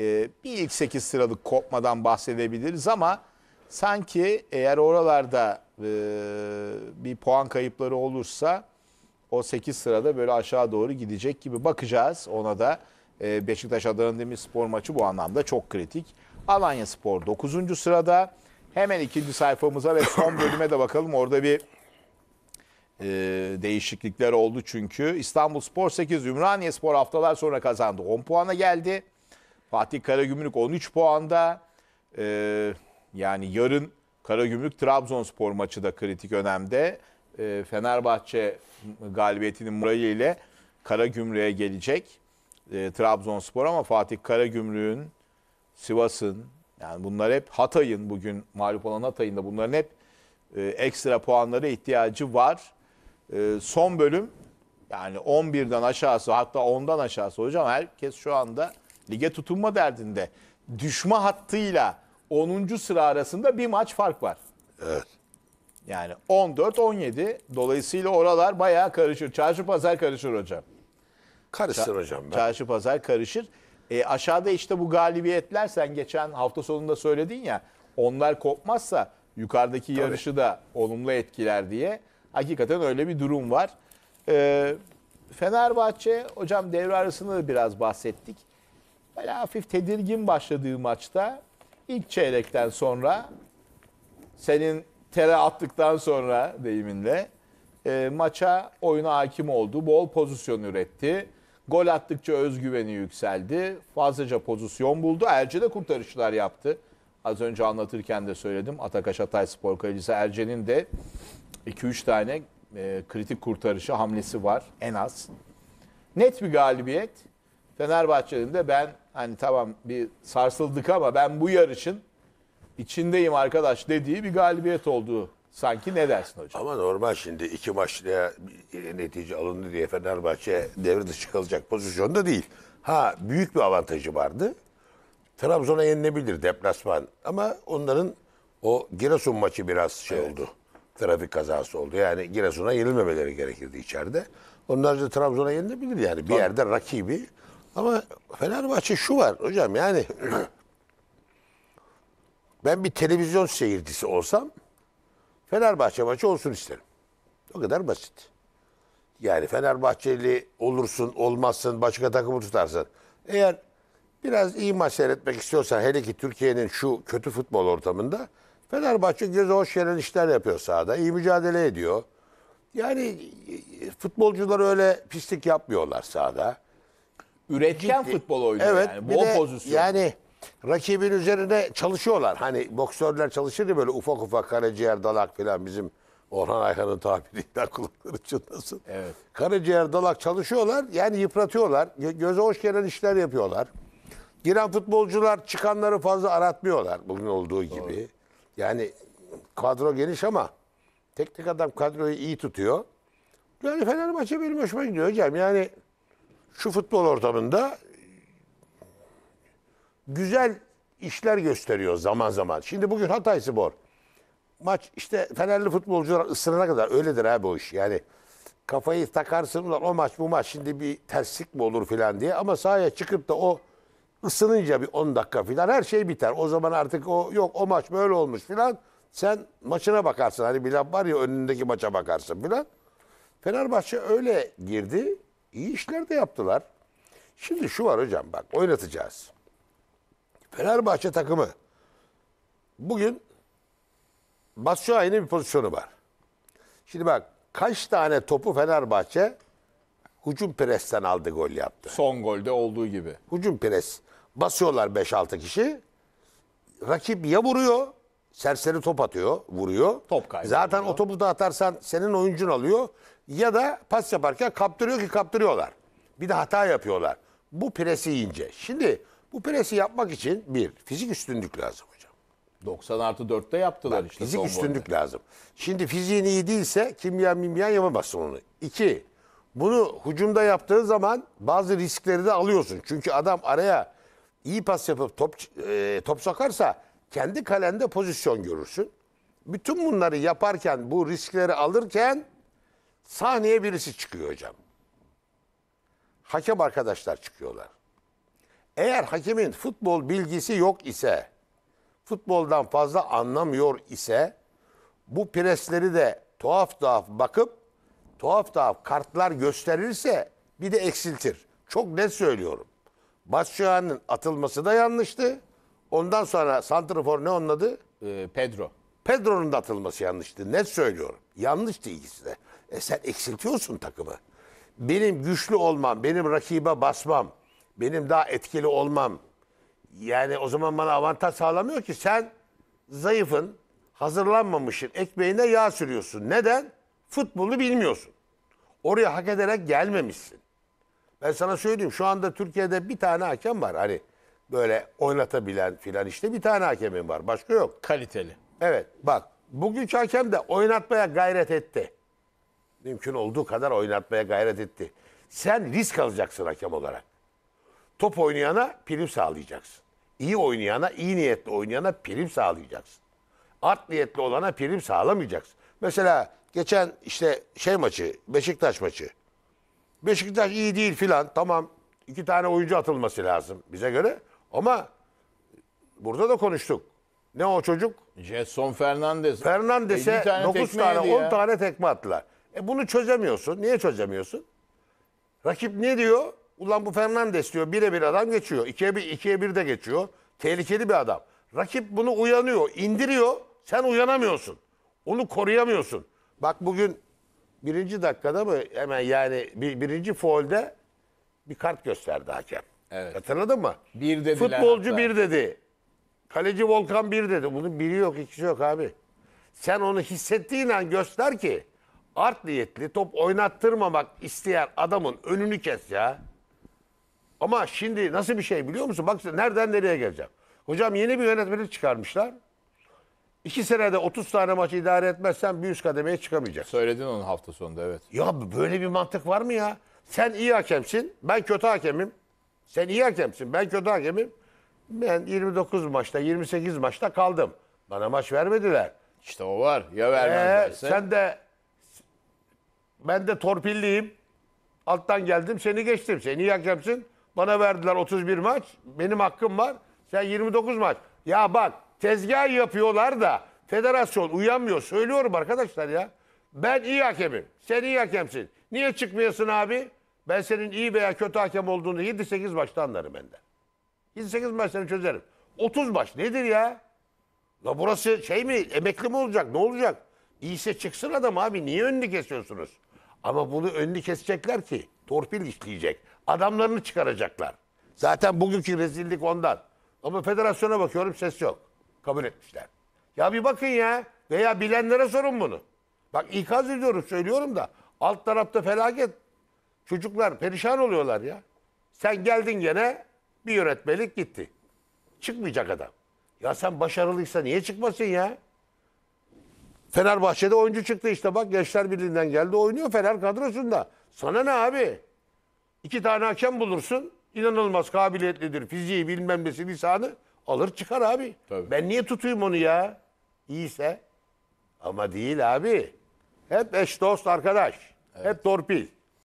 Ee, bir ilk 8 sıralık kopmadan bahsedebiliriz ama sanki eğer oralarda e, bir puan kayıpları olursa o 8 sırada böyle aşağı doğru gidecek gibi bakacağız ona da. E, Beşiktaş Adana spor maçı bu anlamda çok kritik. Alanya Spor 9. sırada. Hemen ikinci sayfamıza ve son bölüme de bakalım. Orada bir e, değişiklikler oldu çünkü. İstanbul Spor 8, Ümraniye Spor haftalar sonra kazandı. 10 puana geldi. Fatih Karagümrük 13 puanda. Ee, yani yarın Karagümrük Trabzonspor maçı da kritik önemde. Ee, Fenerbahçe galibiyetinin ile Karagümrük'e gelecek. Ee, Trabzonspor ama Fatih Karagümrük'ün, Sivas'ın yani bunlar hep Hatay'ın bugün mağlup olan Hatay'ın da bunların hep e, ekstra puanlara ihtiyacı var. E, son bölüm yani 11'den aşağısı hatta 10'dan aşağısı hocam herkes şu anda lige tutunma derdinde düşme hattıyla 10. sıra arasında bir maç fark var. Evet. Yani 14-17 dolayısıyla oralar bayağı karışır. Çarşı pazar karışır hocam. Karışır hocam. Ben. Çarşı pazar karışır. E, aşağıda işte bu galibiyetler sen geçen hafta sonunda söyledin ya onlar kopmazsa yukarıdaki Tabii. yarışı da olumlu etkiler diye. Hakikaten öyle bir durum var. E, Fenerbahçe hocam devre arasında da biraz bahsettik böyle hafif tedirgin başladığı maçta ilk çeyrekten sonra senin tere attıktan sonra deyiminle e, maça oyuna hakim oldu. Bol pozisyon üretti. Gol attıkça özgüveni yükseldi. Fazlaca pozisyon buldu. Erce de kurtarışlar yaptı. Az önce anlatırken de söyledim. Atakaş Hatay Spor Kalecisi Erce'nin de 2-3 tane e, kritik kurtarışı hamlesi var en az. Net bir galibiyet. Fenerbahçe'nin de ben hani tamam bir sarsıldık ama ben bu yarışın içindeyim arkadaş dediği bir galibiyet olduğu sanki ne dersin hocam? Ama normal şimdi iki maçta netice alındı diye Fenerbahçe devre dışı kalacak pozisyonda değil. Ha büyük bir avantajı vardı. Trabzon'a yenilebilir deplasman ama onların o Giresun maçı biraz şey evet. oldu. Trafik kazası oldu. Yani Giresun'a yenilmemeleri gerekirdi içeride. Onlar da Trabzon'a yenilebilir yani. Bir yerde rakibi ama Fenerbahçe şu var hocam yani ben bir televizyon seyircisi olsam Fenerbahçe maçı olsun isterim. O kadar basit. Yani Fenerbahçeli olursun, olmazsın, başka takımı tutarsın. Eğer biraz iyi maç seyretmek istiyorsan hele ki Türkiye'nin şu kötü futbol ortamında Fenerbahçe göze hoş gelen işler yapıyor sahada. İyi mücadele ediyor. Yani e, e, futbolcular öyle pislik yapmıyorlar sahada üretken Ciddi. futbol oynuyor evet, yani. Bol pozisyon. Yani rakibin üzerine çalışıyorlar. Hani boksörler çalışır ya böyle ufak ufak karaciğer dalak falan bizim Orhan Ayhan'ın tabiriyle kulakları çınlasın. Evet. Karaciğer dalak çalışıyorlar. Yani yıpratıyorlar. Göze hoş gelen işler yapıyorlar. Giren futbolcular çıkanları fazla aratmıyorlar bugün olduğu gibi. Doğru. Yani kadro geniş ama teknik adam kadroyu iyi tutuyor. Yani Fenerbahçe benim hoşuma gidiyor hocam. Yani şu futbol ortamında güzel işler gösteriyor zaman zaman. Şimdi bugün Hatay Spor. Maç işte Fenerli futbolcular ısınana kadar öyledir abi o iş. Yani kafayı takarsın ulan o maç bu maç şimdi bir terslik mi olur filan diye. Ama sahaya çıkıp da o ısınınca bir 10 dakika filan her şey biter. O zaman artık o yok o maç böyle olmuş filan. Sen maçına bakarsın. Hani bir laf var ya önündeki maça bakarsın filan. Fenerbahçe öyle girdi. İyi işler de yaptılar. Şimdi şu var hocam bak oynatacağız. Fenerbahçe takımı bugün basıyor aynı bir pozisyonu var. Şimdi bak kaç tane topu Fenerbahçe hücum presten aldı gol yaptı. Son golde olduğu gibi. Hücum pres. Basıyorlar 5-6 kişi. Rakip ya vuruyor serseri top atıyor, vuruyor. Top kaybı. Zaten o topu da atarsan senin oyuncun alıyor. Ya da pas yaparken kaptırıyor ki kaptırıyorlar. Bir de hata yapıyorlar. Bu presi yiyince. Şimdi bu presi yapmak için bir, fizik üstünlük lazım hocam. 90 artı 4'te yaptılar Bak, işte. Fizik üstünlük boyunca. lazım. Şimdi fiziğin iyi değilse kimya mimya yapamazsın onu. İki, bunu hücumda yaptığın zaman bazı riskleri de alıyorsun. Çünkü adam araya iyi pas yapıp top, e, top sokarsa kendi kalende pozisyon görürsün. Bütün bunları yaparken, bu riskleri alırken sahneye birisi çıkıyor hocam. Hakem arkadaşlar çıkıyorlar. Eğer hakemin futbol bilgisi yok ise, futboldan fazla anlamıyor ise bu presleri de tuhaf tuhaf bakıp tuhaf tuhaf kartlar gösterirse bir de eksiltir. Çok net söylüyorum. Başşuan'ın atılması da yanlıştı. Ondan sonra Santrafor ne onun adı? Ee, Pedro. Pedro'nun da atılması yanlıştı. Net söylüyorum. Yanlıştı ikisi de. E sen eksiltiyorsun takımı. Benim güçlü olmam, benim rakibe basmam, benim daha etkili olmam. Yani o zaman bana avantaj sağlamıyor ki sen zayıfın, hazırlanmamışsın, ekmeğine yağ sürüyorsun. Neden? Futbolu bilmiyorsun. Oraya hak ederek gelmemişsin. Ben sana söyleyeyim şu anda Türkiye'de bir tane hakem var. Hani böyle oynatabilen filan işte bir tane hakemin var. Başka yok. Kaliteli. Evet bak bugünkü hakem de oynatmaya gayret etti. Mümkün olduğu kadar oynatmaya gayret etti. Sen risk alacaksın hakem olarak. Top oynayana prim sağlayacaksın. İyi oynayana, iyi niyetli oynayana prim sağlayacaksın. Art niyetli olana prim sağlamayacaksın. Mesela geçen işte şey maçı, Beşiktaş maçı. Beşiktaş iyi değil filan. Tamam iki tane oyuncu atılması lazım bize göre. Ama burada da konuştuk. Ne o çocuk? Jason Fernandez. Fernandez'e 9 tane, 10 tane tekme attılar. E bunu çözemiyorsun. Niye çözemiyorsun? Rakip ne diyor? Ulan bu Fernandez diyor. Bire bir adam geçiyor. İkiye bir, ikiye bir de geçiyor. Tehlikeli bir adam. Rakip bunu uyanıyor, indiriyor. Sen uyanamıyorsun. Onu koruyamıyorsun. Bak bugün birinci dakikada mı hemen yani bir, birinci folde bir kart gösterdi hakem. Evet. Hatırladın mı? Bir dediler Futbolcu hatta. bir dedi. Kaleci Volkan bir dedi. Bunun biri yok, ikisi yok abi. Sen onu hissettiğin an göster ki art niyetli top oynattırmamak isteyen adamın önünü kes ya. Ama şimdi nasıl bir şey biliyor musun? Bak nereden nereye geleceğim. Hocam yeni bir yönetmeni çıkarmışlar. İki senede 30 tane maçı idare etmezsen bir üst kademeye çıkamayacaksın. Söyledin onu hafta sonunda evet. Ya böyle bir mantık var mı ya? Sen iyi hakemsin, ben kötü hakemim. Sen iyi hakemsin. Ben kötü hakemim. Ben 29 maçta, 28 maçta kaldım. Bana maç vermediler. İşte o var. Ya vermezlerse. Ee, sen de ben de torpilliyim. Alttan geldim, seni geçtim. Sen iyi hakemsin. Bana verdiler 31 maç. Benim hakkım var. Sen 29 maç. Ya bak tezgah yapıyorlar da federasyon uyanmıyor. Söylüyorum arkadaşlar ya. Ben iyi hakemim. Sen iyi hakemsin. Niye çıkmıyorsun abi? Ben senin iyi veya kötü hakem olduğunu 7-8 maçta anlarım benden. 7-8 maç seni çözerim. 30 maç nedir ya? La burası şey mi emekli mi olacak ne olacak? İyiyse çıksın adam abi niye önünü kesiyorsunuz? Ama bunu önünü kesecekler ki torpil işleyecek. Adamlarını çıkaracaklar. Zaten bugünkü rezillik ondan. Ama federasyona bakıyorum ses yok. Kabul etmişler. Ya bir bakın ya veya bilenlere sorun bunu. Bak ikaz ediyorum söylüyorum da alt tarafta felaket. Çocuklar perişan oluyorlar ya. Sen geldin gene bir yönetmelik gitti. Çıkmayacak adam. Ya sen başarılıysa niye çıkmasın ya? Fenerbahçe'de oyuncu çıktı işte bak Gençler Birliği'nden geldi oynuyor Fener kadrosunda. Sana ne abi? İki tane hakem bulursun. İnanılmaz kabiliyetlidir. Fiziği bilmem nesi lisanı alır çıkar abi. Tabii. Ben niye tutayım onu ya? İyiyse. Ama değil abi. Hep eş dost arkadaş. Evet. Hep torpil.